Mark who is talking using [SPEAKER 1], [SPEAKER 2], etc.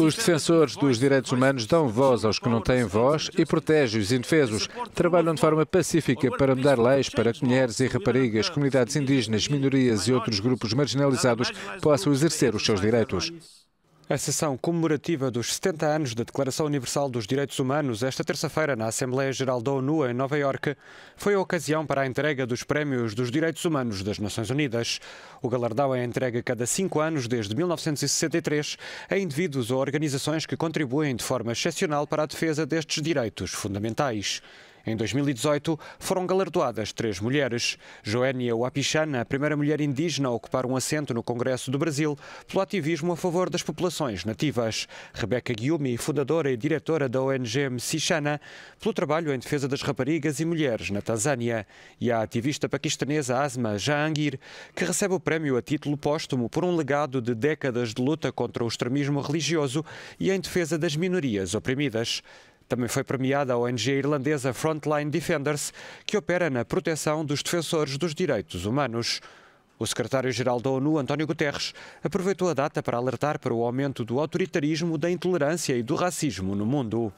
[SPEAKER 1] Os defensores dos direitos humanos dão voz aos que não têm voz e protegem os indefesos. Trabalham de forma pacífica para mudar leis para que mulheres e raparigas, comunidades indígenas, minorias e outros grupos marginalizados possam exercer os seus direitos.
[SPEAKER 2] A sessão comemorativa dos 70 anos da Declaração Universal dos Direitos Humanos, esta terça-feira na Assembleia Geral da ONU, em Nova Iorque, foi a ocasião para a entrega dos Prémios dos Direitos Humanos das Nações Unidas. O galardão é entregue cada cinco anos, desde 1963, a indivíduos ou organizações que contribuem de forma excepcional para a defesa destes direitos fundamentais. Em 2018, foram galardoadas três mulheres. Joénia Wapichana, a primeira mulher indígena a ocupar um assento no Congresso do Brasil, pelo ativismo a favor das populações nativas. Rebeca Guiumi, fundadora e diretora da ONG Msichana, pelo trabalho em defesa das raparigas e mulheres na Tanzânia. E a ativista paquistanesa Asma Jahangir, que recebe o prémio a título póstumo por um legado de décadas de luta contra o extremismo religioso e em defesa das minorias oprimidas. Também foi premiada a ONG irlandesa Frontline Defenders, que opera na proteção dos defensores dos direitos humanos. O secretário-geral da ONU, António Guterres, aproveitou a data para alertar para o aumento do autoritarismo, da intolerância e do racismo no mundo.